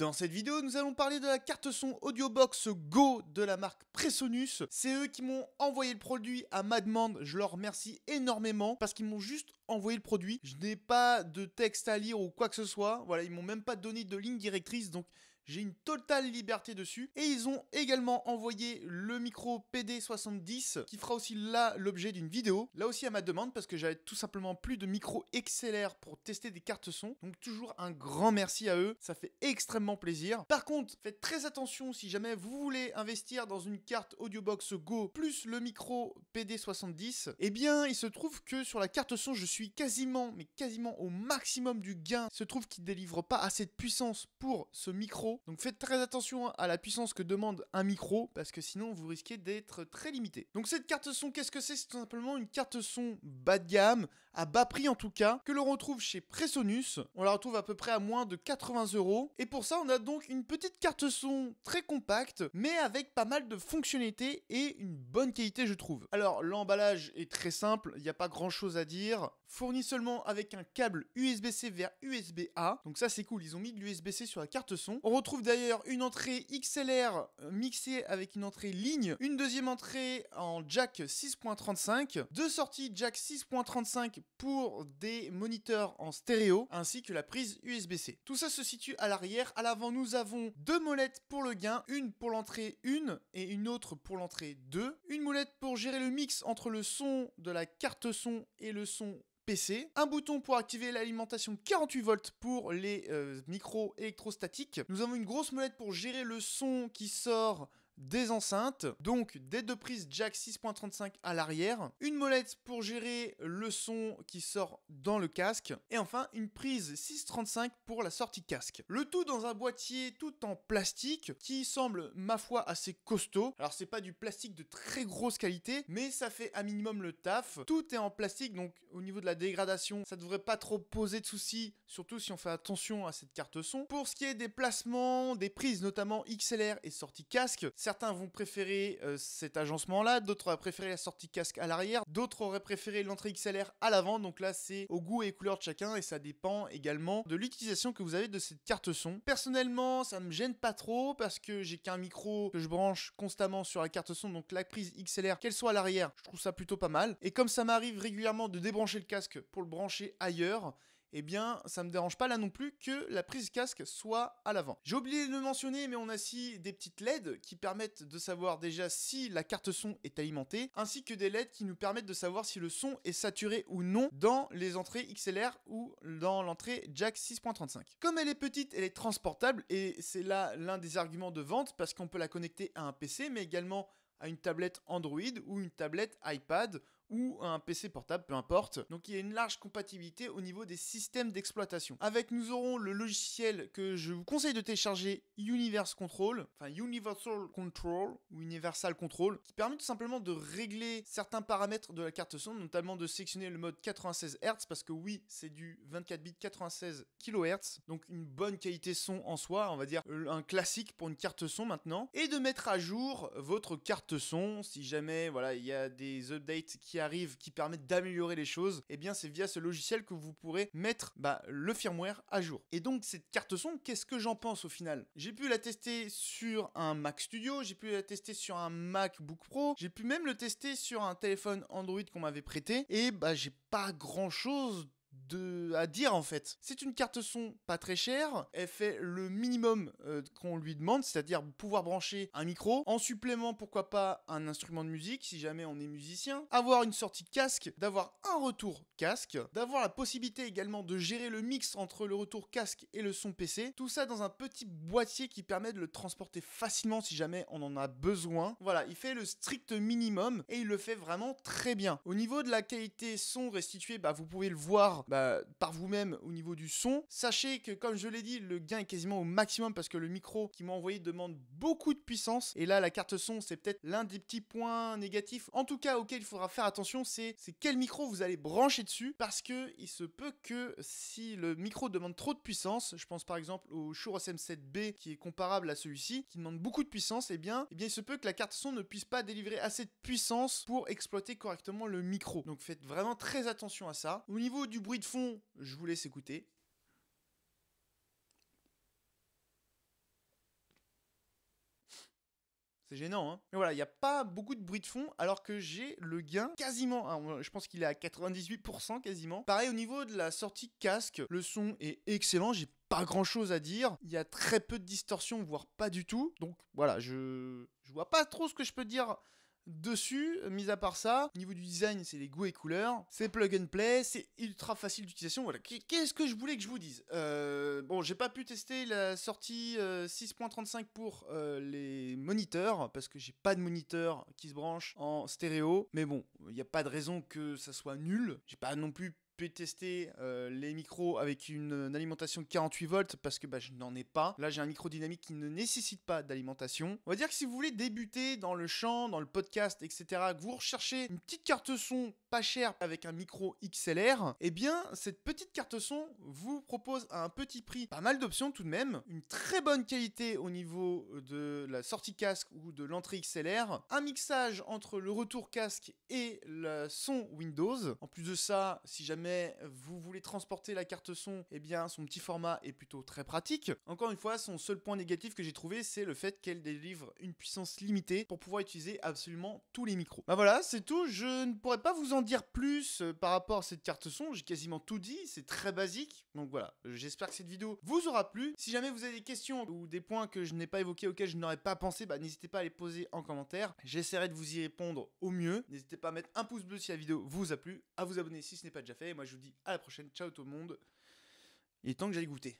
Dans cette vidéo, nous allons parler de la carte son Audiobox Go de la marque Presonus. C'est eux qui m'ont envoyé le produit à ma demande. Je leur remercie énormément parce qu'ils m'ont juste envoyé le produit. Je n'ai pas de texte à lire ou quoi que ce soit. Voilà, ils m'ont même pas donné de ligne directrice. Donc, j'ai une totale liberté dessus. Et ils ont également envoyé le micro PD70 qui fera aussi là l'objet d'une vidéo. Là aussi à ma demande parce que j'avais tout simplement plus de micro XLR pour tester des cartes son. Donc toujours un grand merci à eux. Ça fait extrêmement plaisir. Par contre, faites très attention si jamais vous voulez investir dans une carte Audiobox Go plus le micro PD70. Eh bien, il se trouve que sur la carte son, je suis quasiment, mais quasiment au maximum du gain. Il se trouve qu'il délivre pas assez de puissance pour ce micro donc faites très attention à la puissance que demande un micro, parce que sinon vous risquez d'être très limité. Donc cette carte son, qu'est-ce que c'est C'est tout simplement une carte son bas de gamme, à bas prix en tout cas, que l'on retrouve chez Presonus. On la retrouve à peu près à moins de 80 euros. Et pour ça, on a donc une petite carte son très compacte, mais avec pas mal de fonctionnalités et une bonne qualité, je trouve. Alors l'emballage est très simple, il n'y a pas grand chose à dire. Fourni seulement avec un câble USB-C vers USB-A. Donc ça c'est cool, ils ont mis de l'USB-C sur la carte son. On retrouve d'ailleurs une entrée XLR euh, mixée avec une entrée ligne, une deuxième entrée en jack 6.35, deux sorties jack 6.35 pour des moniteurs en stéréo, ainsi que la prise USB-C. Tout ça se situe à l'arrière. À l'avant, nous avons deux molettes pour le gain, une pour l'entrée 1 et une autre pour l'entrée 2. Une molette pour gérer le mix entre le son de la carte son et le son un bouton pour activer l'alimentation 48 volts pour les euh, micro électrostatiques. Nous avons une grosse molette pour gérer le son qui sort des enceintes, donc des deux prises jack 6.35 à l'arrière, une molette pour gérer le son qui sort dans le casque, et enfin une prise 6.35 pour la sortie casque. Le tout dans un boîtier tout en plastique qui semble ma foi assez costaud. Alors c'est pas du plastique de très grosse qualité, mais ça fait un minimum le taf. Tout est en plastique, donc au niveau de la dégradation, ça devrait pas trop poser de soucis, surtout si on fait attention à cette carte son. Pour ce qui est des placements, des prises notamment XLR et sortie casque, certains vont préférer euh, cet agencement-là, d'autres auraient préféré la sortie casque à l'arrière, d'autres auraient préféré l'entrée XLR à l'avant. Donc là, c'est au goût et couleurs de chacun et ça dépend également de l'utilisation que vous avez de cette carte son. Personnellement, ça ne me gêne pas trop parce que j'ai qu'un micro que je branche constamment sur la carte son. Donc la prise XLR, qu'elle soit à l'arrière, je trouve ça plutôt pas mal. Et comme ça m'arrive régulièrement de débrancher le casque pour le brancher ailleurs, eh bien, ça ne me dérange pas là non plus que la prise casque soit à l'avant. J'ai oublié de le mentionner, mais on a aussi des petites LED qui permettent de savoir déjà si la carte son est alimentée, ainsi que des LED qui nous permettent de savoir si le son est saturé ou non dans les entrées XLR ou dans l'entrée jack 6.35. Comme elle est petite, elle est transportable, et c'est là l'un des arguments de vente, parce qu'on peut la connecter à un PC, mais également à une tablette Android ou une tablette iPad ou un PC portable, peu importe. Donc il y a une large compatibilité au niveau des systèmes d'exploitation. Avec nous aurons le logiciel que je vous conseille de télécharger Universe Control, enfin Universal Control ou Universal Control, qui permet tout simplement de régler certains paramètres de la carte son, notamment de sélectionner le mode 96 Hz parce que oui, c'est du 24 bits 96 kHz, donc une bonne qualité son en soi, on va dire euh, un classique pour une carte son maintenant, et de mettre à jour votre carte son si jamais voilà il y a des updates qui arrive, qui permettent d'améliorer les choses, et eh bien c'est via ce logiciel que vous pourrez mettre bah, le firmware à jour. Et donc cette carte son, qu'est-ce que j'en pense au final J'ai pu la tester sur un Mac Studio, j'ai pu la tester sur un MacBook Pro, j'ai pu même le tester sur un téléphone Android qu'on m'avait prêté, et bah j'ai pas grand chose à dire en fait. C'est une carte son pas très chère, elle fait le minimum euh, qu'on lui demande, c'est-à-dire pouvoir brancher un micro, en supplément pourquoi pas un instrument de musique si jamais on est musicien, avoir une sortie casque, d'avoir un retour casque, d'avoir la possibilité également de gérer le mix entre le retour casque et le son PC, tout ça dans un petit boîtier qui permet de le transporter facilement si jamais on en a besoin. Voilà, il fait le strict minimum et il le fait vraiment très bien. Au niveau de la qualité son restituée, bah, vous pouvez le voir bah, euh, par vous-même au niveau du son. Sachez que, comme je l'ai dit, le gain est quasiment au maximum parce que le micro qui m'a envoyé demande beaucoup de puissance. Et là, la carte son, c'est peut-être l'un des petits points négatifs. En tout cas, auquel il faudra faire attention, c'est quel micro vous allez brancher dessus parce que il se peut que si le micro demande trop de puissance, je pense par exemple au Shure SM7B qui est comparable à celui-ci, qui demande beaucoup de puissance, et eh bien, eh bien il se peut que la carte son ne puisse pas délivrer assez de puissance pour exploiter correctement le micro. Donc faites vraiment très attention à ça. Au niveau du bruit de fond, je vous laisse écouter. C'est gênant, hein. Mais voilà, il n'y a pas beaucoup de bruit de fond, alors que j'ai le gain quasiment. Hein, je pense qu'il est à 98% quasiment. Pareil au niveau de la sortie casque, le son est excellent. J'ai pas grand chose à dire. Il y a très peu de distorsion, voire pas du tout. Donc voilà, je, je vois pas trop ce que je peux dire dessus. Mis à part ça, au niveau du design, c'est les goûts et couleurs. C'est plug and play, c'est ultra facile d'utilisation. Voilà. Qu'est-ce que je voulais que je vous dise euh, Bon, j'ai pas pu tester la sortie 6.35 euh, pour euh, les moniteurs, parce que j'ai pas de moniteur qui se branche en stéréo. Mais bon, il n'y a pas de raison que ça soit nul. J'ai pas non plus tester euh, les micros avec une, alimentation de 48 volts parce que bah, je n'en ai pas. Là, j'ai un micro dynamique qui ne nécessite pas d'alimentation. On va dire que si vous voulez débuter dans le chant, dans le podcast, etc., que vous recherchez une petite carte son pas cher avec un micro XLR, eh bien cette petite carte son vous propose à un petit prix pas mal d'options tout de même, une très bonne qualité au niveau de la sortie casque ou de l'entrée XLR, un mixage entre le retour casque et le son Windows. En plus de ça, si jamais vous voulez transporter la carte son, eh bien son petit format est plutôt très pratique. Encore une fois, son seul point négatif que j'ai trouvé, c'est le fait qu'elle délivre une puissance limitée pour pouvoir utiliser absolument tous les micros. Bah voilà, c'est tout, je ne pourrais pas vous en dire plus euh, par rapport à cette carte son, j'ai quasiment tout dit, c'est très basique. Donc voilà, j'espère que cette vidéo vous aura plu. Si jamais vous avez des questions ou des points que je n'ai pas évoqués auxquels je n'aurais pas pensé, bah, n'hésitez pas à les poser en commentaire. J'essaierai de vous y répondre au mieux. N'hésitez pas à mettre un pouce bleu si la vidéo vous a plu, à vous abonner si ce n'est pas déjà fait. Et moi je vous dis à la prochaine, ciao tout le monde. Il est temps que j'aille goûter.